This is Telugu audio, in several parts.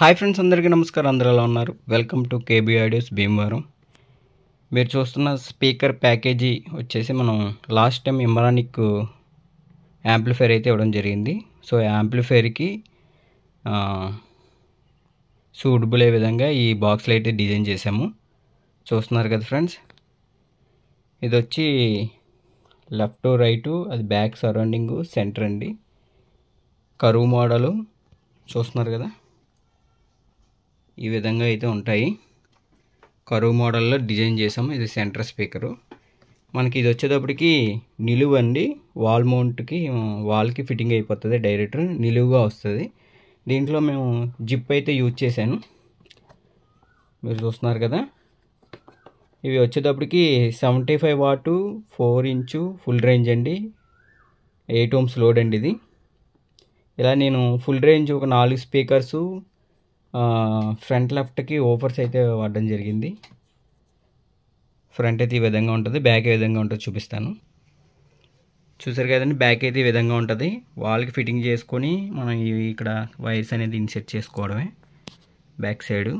హాయ్ ఫ్రెండ్స్ అందరికీ నమస్కారం అందరూ ఎలా ఉన్నారు welcome to KB audios Bhimavaram మీరు చూస్తున్న స్పీకర్ ప్యాకేజీ వచ్చేసి మనం లాస్ట్ టైం ఇమ్రానిక్ యాంప్లిఫైర్ అయితే ఇవ్వడం జరిగింది సో యాంప్లిఫైర్కి సూటబుల్ అయ్యే విధంగా ఈ బాక్స్లు అయితే డిజైన్ చేసాము చూస్తున్నారు కదా ఫ్రెండ్స్ ఇది వచ్చి లెఫ్ట్ రైటు అది బ్యాక్ సరౌండింగ్ సెంటర్ అండి కరువు మోడలు చూస్తున్నారు కదా ఈ విధంగా అయితే ఉంటాయి కరువు మోడల్లో డిజైన్ చేసాము ఇది సెంటర్ స్పీకరు మనకి ఇది వచ్చేటప్పటికి నిలువు అండి వాల్ మౌంట్కి వాల్కి ఫిట్టింగ్ అయిపోతుంది డైరెక్టర్ నిలువుగా వస్తుంది దీంట్లో మేము జిప్ అయితే యూజ్ చేశాను మీరు చూస్తున్నారు కదా ఇవి వచ్చేటప్పటికి seventy five watt four inch full range అండి ఎయిట్ ఓమ్స్ లోడ్ అండి ఇది ఇలా నేను ఫుల్ రేంజ్ ఒక నాలుగు స్పీకర్సు ఫ్రంట్ లెఫ్ట్కి ఓఫర్స్ అయితే వాడడం జరిగింది ఫ్రంట్ అయితే ఈ విధంగా ఉంటుంది బ్యాక్ ఏ విధంగా ఉంటుంది చూపిస్తాను చూసారు కదండి బ్యాక్ అయితే ఈ విధంగా ఉంటుంది వాల్కి ఫిట్టింగ్ చేసుకొని మనం ఇక్కడ వైర్స్ అనేది ఇన్సెట్ చేసుకోవడమే బ్యాక్ సైడు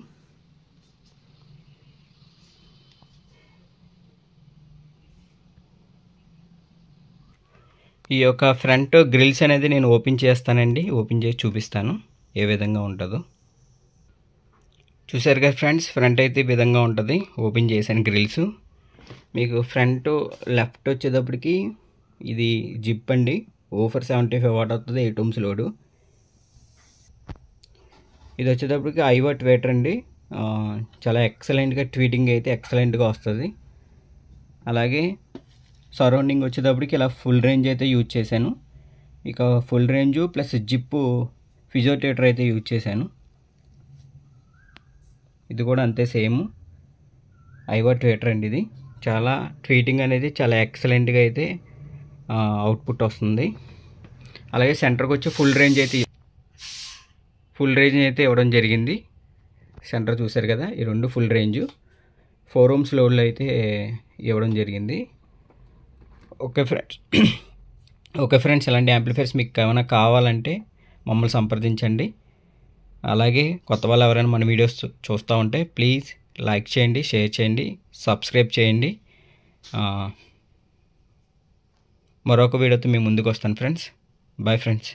ఈ యొక్క ఫ్రంట్ గ్రిల్స్ అనేది నేను ఓపెన్ చేస్తానండి ఓపెన్ చేసి చూపిస్తాను ఏ విధంగా ఉంటుందో చూసారు కదా ఫ్రెండ్స్ ఫ్రంట్ అయితే ఈ విధంగా ఉంటుంది ఓపెన్ చేశాను గ్రిల్స్ మీకు ఫ్రంట్ లెఫ్ట్ వచ్చేటప్పటికి ఇది జిప్ అండి ఓఫర్ సెవెంటీ ఫైవ్ వాట్ అవుతుంది ఎయిట్ ఓమ్స్ లోడు ఇది వచ్చేటప్పటికి ఐవో వేటర్ అండి చాలా ఎక్సలెంట్గా ట్వీటింగ్ అయితే ఎక్సలెంట్గా వస్తుంది అలాగే సరౌండింగ్ వచ్చేటప్పటికి ఇలా ఫుల్ రేంజ్ అయితే యూజ్ చేశాను ఇక ఫుల్ రేంజు ప్లస్ జిప్పు ఫిజియోథియేటర్ అయితే యూజ్ చేశాను ఇది కూడా అంతే సేమ్ ఐవా ట్వీటర్ అండి ఇది చాలా ట్వీటింగ్ అనేది చాలా ఎక్సలెంట్గా అయితే అవుట్పుట్ వస్తుంది అలాగే సెంటర్కి వచ్చి ఫుల్ రేంజ్ అయితే ఫుల్ రేంజ్ అయితే ఇవ్వడం జరిగింది సెంటర్ చూశారు కదా ఈ రెండు ఫుల్ రేంజ్ ఫోర్ రూమ్స్ లోడ్లు అయితే ఇవ్వడం జరిగింది ఓకే ఫ్రెండ్స్ ఓకే ఫ్రెండ్స్ ఇలాంటి యాంప్లిఫైర్స్ మీకు ఏమైనా కావాలంటే మమ్మల్ని సంప్రదించండి అలాగే కొత్త వాళ్ళు ఎవరైనా మన వీడియోస్ చూస్తూ ఉంటే ప్లీజ్ లైక్ చేయండి షేర్ చేయండి సబ్స్క్రైబ్ చేయండి మరొక వీడియోతో మేము ముందుకు వస్తాను ఫ్రెండ్స్ బాయ్ ఫ్రెండ్స్